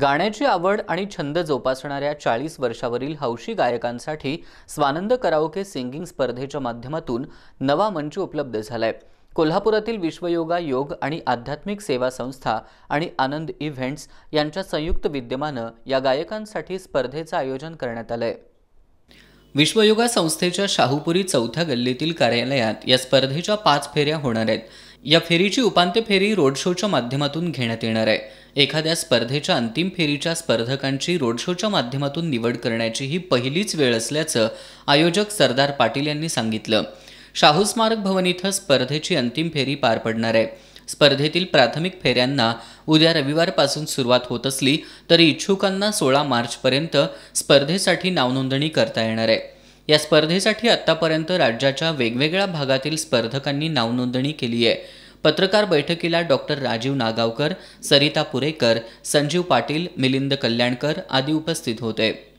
गाण्याची आवड आणि छंद जोपासणाऱ्या चाळीस वर्षावरील हौशी गायकांसाठी स्वानंद कराओके सिंगिंग स्पर्धेच्या माध्यमातून नवा मंच उपलब्ध झालाय कोल्हापुरातील विश्वयोगा योग आणि आध्यात्मिक सेवा संस्था आणि आनंद इव्हेंट्स यांच्या संयुक्त विद्यमानं या गायकांसाठी स्पर्धेचं आयोजन करण्यात आलं आहे विश्वयोगा संस्थेच्या शाहूपुरी चौथ्या गल्लीतील कार्यालयात या स्पर्धेच्या पाच फेऱ्या होणार आहेत या फेरीची उपांत्य फेरी रोड शोच्या माध्यमातून घेण्यात येणार आहे एखाद्या स्पर्धेच्या अंतिम फेरीच्या स्पर्धकांची रोड शोच्या माध्यमातून निवड करण्याची ही पहिलीच वेळ असल्याचं आयोजक सरदार पाटील यांनी सांगितलं शाहू स्मारक भवन इथं स्पर्धेची अंतिम फेरी पार पडणार आहे स्पर्धेतील प्राथमिक फेऱ्यांना उद्या रविवारपासून सुरुवात होत असली तरी इच्छुकांना सोळा मार्चपर्यंत स्पर्धेसाठी नावनोंदणी करता येणार आहे या स्पर्धेसाठी आत्तापर्यंत राज्याच्या वेगवेगळ्या भागातील स्पर्धकांनी नावनोंदणी केली आहे पत्रकार बैठकीला डॉक्टर राजीव नागावकर सरिता पुरेकर संजीव पाटील मिलिंद कल्याणकर आदी उपस्थित होते